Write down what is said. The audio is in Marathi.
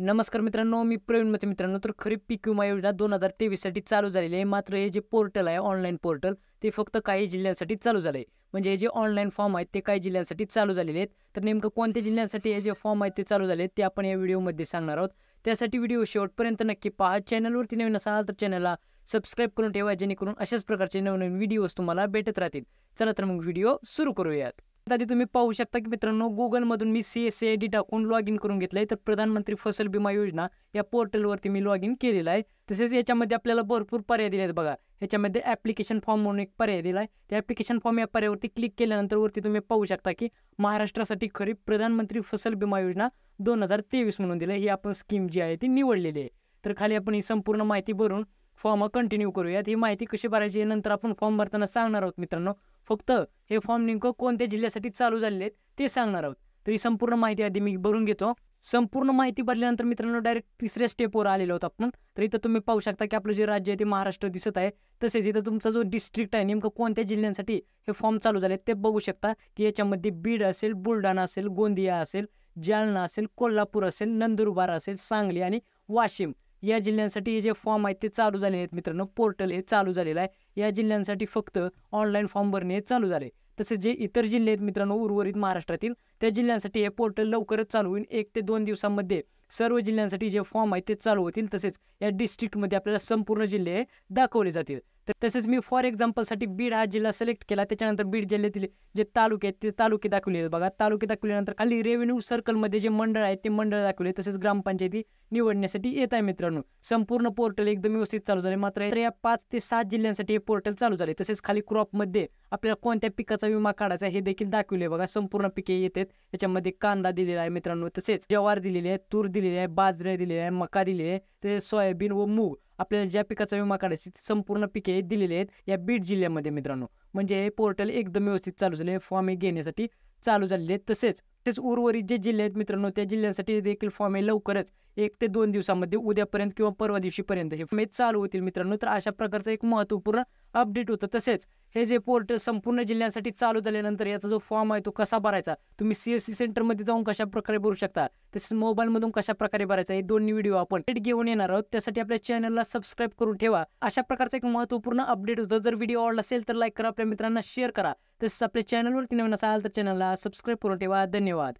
नमस्कार मित्रांनो मी प्रवीण मते मित्रांनो तर खरीप पीक विमा योजना दोन हजार तेवीससाठी चालू झालेली आहे मात्र हे जे पोर्टल आहे ऑनलाईन पोर्टल ते फक्त काही जिल्ह्यांसाठी चालू झालं आहे म्हणजे हे जे ऑनलाईन फॉर्म आहेत ते काही जिल्ह्यांसाठी चालू झालेले आहेत तर नेमकं कोणत्या जिल्ह्यांसाठी हे जे फॉर्म आहेत ते चालू झाले आहेत ते आपण या व्हिडिओमध्ये सांगणार आहोत त्यासाठी व्हिडिओ शेवटपर्यंत नक्की पहा चॅनलवरती नवीन असाल तर चॅनलला सबस्क्राईब करून ठेवा जेणेकरून अशाच प्रकारचे नवनवीन व्हिडिओज तुम्हाला भेटत राहतील चला तर मग व्हिडिओ सुरू करूयात आधी तुम्ही पाहू शकता की मित्रांनो गुगलमधून मी सी एस आय डी टाकून लॉग इन करून घेतलं तर प्रधानमंत्री फसल बिमा योजना या पोर्टलवरती मी लॉग इन केलेलं आहे तसेच याच्यामध्ये आपल्याला भरपूर पर्याय दिले आहेत बघा याच्यामध्ये ॲप्लिकेशन फॉर्म म्हणून एक पर्याय दिला आहे त्या ॲप्लिकेशन फॉर्म या पर्यावरती क्लिक केल्यानंतर वरती तुम्ही पाहू शकता की महाराष्ट्रासाठी खरीप प्रधानमंत्री फसल बिमा योजना दोन हजार तेवीस म्हणून दिलं ही आपण स्कीम जी आहे ती निवडलेली आहे तर खाली आपण ही संपूर्ण माहिती भरून फॉर्म कंटिन्यू करूयात ही माहिती कशी भरायची नंतर आपण फॉर्म भरताना सांगणार आहोत मित्रांनो फक्त हे फॉर्म नेमकं कोणत्या जिल्ह्यासाठी चालू झालेले आहेत ते सांगणार आहोत तरी संपूर्ण माहिती आधी मी भरून घेतो संपूर्ण माहिती भरल्यानंतर मित्रांनो डायरेक्ट तिसऱ्या स्टेपवर आलेलो होतो आपण तर इथं तुम्ही पाहू शकता की आपलं जे राज्य आहे ते महाराष्ट्र दिसत आहे तसेच इथं तुमचा जो डिस्ट्रिक्ट आहे नेमकं कोणत्या जिल्ह्यांसाठी हे फॉर्म चालू झाले ते बघू शकता की याच्यामध्ये बीड असेल बुलढाणा असेल गोंदिया असेल जालना असेल कोल्हापूर असेल नंदुरबार असेल सांगली आणि वाशिम या जिल्ह्यांसाठी जे फॉर्म आहेत ते चालू झाले आहेत मित्रांनो पोर्टल हे चालू झालेलं आहे या जिल्ह्यांसाठी फक्त ऑनलाईन फॉर्म भरणे हे चालू झाले तसेच जे इतर जिल्हे आहेत मित्रांनो उर्वरित महाराष्ट्रातील त्या जिल्ह्यांसाठी हे पोर्टल लवकरच चालू होईल एक ते दोन दिवसांमध्ये सर्व जिल्ह्यांसाठी जे फॉर्म आहेत ते चालू होतील तसेच या डिस्ट्रिक्टमध्ये आपल्याला संपूर्ण जिल्हे दाखवले जातील तर तसेच मी फॉर एक्झाम्पलसाठी बीड हा जिल्हा सिलेक्ट केला त्याच्यानंतर बीड जिल्ह्यातील जे तालुके आहेत ते तालुके दाखवले आहेत बघा तालुके दाखवल्यानंतर खाली रेव्हेन्यू सर्कलमध्ये जे मंडळ आहे ते मंडळ दाखवले तसेच ग्रामपंचायती निवडण्यासाठी येत आहे मित्रांनो संपूर्ण पोर्टल एकदम व्यवस्थित चालू झाले मात्र या पाच ते सात जिल्ह्यांसाठी हे पोर्टल चालू झाले तसेच खाली क्रॉपमध्ये आपल्याला कोणत्या पिकाचा विमा काढायचा हे देखील दाखवले बघा संपूर्ण पिके येत आहेत त्याच्यामध्ये कांदा दिलेला आहे मित्रांनो तसेच जवार दिलेले आहे तूर दिलेले आहे बाजरे दिलेले आहे मका दिलेले आहे तसेच सोयाबीन व मूग आपल्याला ज्या पिकाचा विमा काढायची संपूर्ण पिके दिलेली आहेत या बीड जिल्ह्यामध्ये मित्रांनो म्हणजे हे पोर्टल एकदम व्यवस्थित चालू झाले फॉर्म हे घेण्यासाठी चालू झालेले आहेत तसेच तेच उर्वरित जे जिल्हे आहेत मित्रांनो त्या जिल्ह्यांसाठी देखील फॉर्म आहे लवकरच एक ते दोन दिवसामध्ये उद्यापर्यंत किंवा परवा दिवशीपर्यंत हे फॉर्म चालू होतील मित्रांनो तर अशा प्रकारचं एक महत्त्वपूर्ण अपडेट होतं तसेच हे जे पोर्टल संपूर्ण जिल्ह्यांसाठी चालू झाल्यानंतर याचा जो फॉर्म आहे तो कसा भरायचा तुम्ही सी एस सी सेंटरमध्ये जाऊन कशा प्रकारे भरू शकता तसेच मोबाईलमधून कशा प्रकारे भरायचा हे दोन्ही व्हिडिओ आपण घेऊन येणार आहोत त्यासाठी आपल्या चॅनलला सबस्क्राईब करून ठेवा अशा प्रकारचं एक महत्त्वपूर्ण अपडेट होतं जर व्हिडिओ आवडला असेल तर लाईक करा आपल्या मित्रांना शेअर करा तसेच आपल्या चॅनलवरती नवीन असाल तर चॅनलला सबस्क्राईब करून ठेवा धन्यवाद धन्यवाद